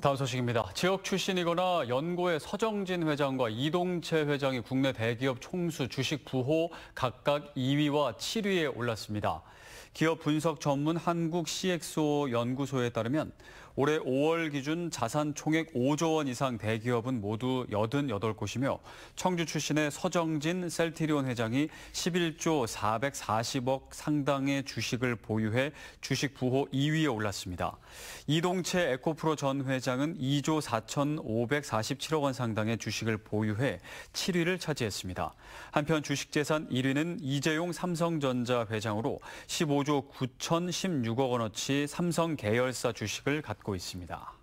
다음 소식입니다. 지역 출신이거나 연고의 서정진 회장과 이동채 회장이 국내 대기업 총수 주식 부호 각각 2위와 7위에 올랐습니다. 기업 분석 전문 한국 CXO 연구소에 따르면 올해 5월 기준 자산 총액 5조 원 이상 대기업은 모두 88곳이며 청주 출신의 서정진 셀티리온 회장이 11조 440억 상당의 주식을 보유해 주식 부호 2위에 올랐습니다. 이동채 에코프로 전 회장 시장은 2조 4,547억 원 상당의 주식을 보유해 7위를 차지했습니다. 한편 주식재산 1위는 이재용 삼성전자 회장으로 15조 9,016억 원어치 삼성 계열사 주식을 갖고 있습니다.